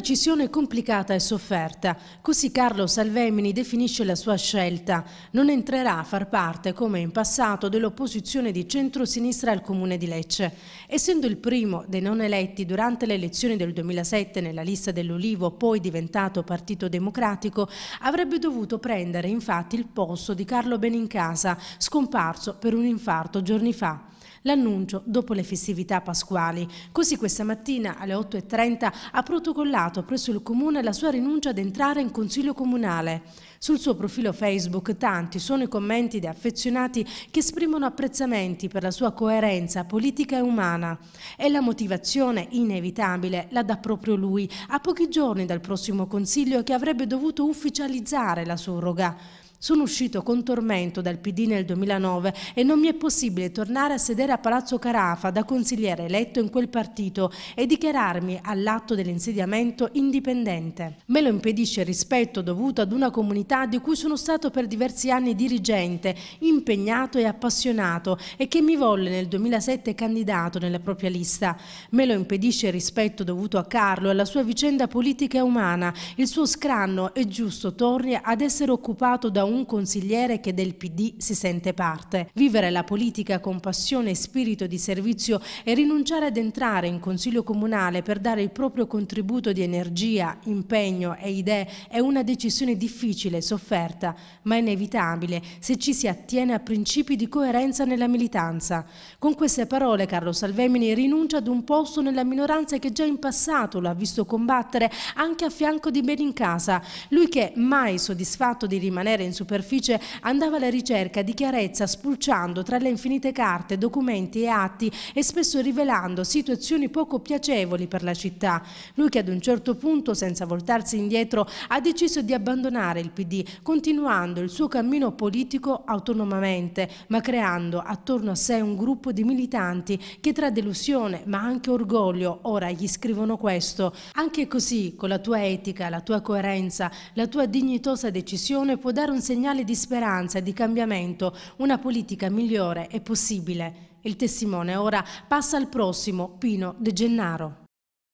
decisione complicata e sofferta, così Carlo Salvemini definisce la sua scelta. Non entrerà a far parte, come in passato, dell'opposizione di centro-sinistra al Comune di Lecce. Essendo il primo dei non eletti durante le elezioni del 2007 nella lista dell'Ulivo, poi diventato Partito Democratico, avrebbe dovuto prendere infatti il posto di Carlo Benincasa, scomparso per un infarto giorni fa l'annuncio dopo le festività pasquali. Così questa mattina alle 8.30 ha protocollato comunicato presso il Comune la sua rinuncia ad entrare in Consiglio Comunale. Sul suo profilo Facebook tanti sono i commenti di affezionati che esprimono apprezzamenti per la sua coerenza politica e umana. E la motivazione inevitabile la dà proprio lui, a pochi giorni dal prossimo Consiglio che avrebbe dovuto ufficializzare la surroga. Sono uscito con tormento dal PD nel 2009 e non mi è possibile tornare a sedere a Palazzo Carafa da consigliere eletto in quel partito e dichiararmi all'atto dell'insediamento indipendente. Me lo impedisce il rispetto dovuto ad una comunità di cui sono stato per diversi anni dirigente, impegnato e appassionato e che mi volle nel 2007 candidato nella propria lista. Me lo impedisce il rispetto dovuto a Carlo e alla sua vicenda politica e umana. Il suo scranno è giusto torni ad essere occupato da un un consigliere che del PD si sente parte. Vivere la politica con passione e spirito di servizio e rinunciare ad entrare in consiglio comunale per dare il proprio contributo di energia, impegno e idee è una decisione difficile, sofferta, ma inevitabile se ci si attiene a principi di coerenza nella militanza. Con queste parole Carlo Salvemini rinuncia ad un posto nella minoranza che già in passato lo ha visto combattere anche a fianco di Benincasa, lui che mai soddisfatto di rimanere in superficie andava alla ricerca di chiarezza spulciando tra le infinite carte, documenti e atti e spesso rivelando situazioni poco piacevoli per la città. Lui che ad un certo punto, senza voltarsi indietro, ha deciso di abbandonare il PD, continuando il suo cammino politico autonomamente, ma creando attorno a sé un gruppo di militanti che tra delusione ma anche orgoglio ora gli scrivono questo. Anche così, con la tua etica, la tua coerenza, la tua dignitosa decisione può dare un segnale di speranza e di cambiamento, una politica migliore è possibile. Il testimone ora passa al prossimo, Pino De Gennaro.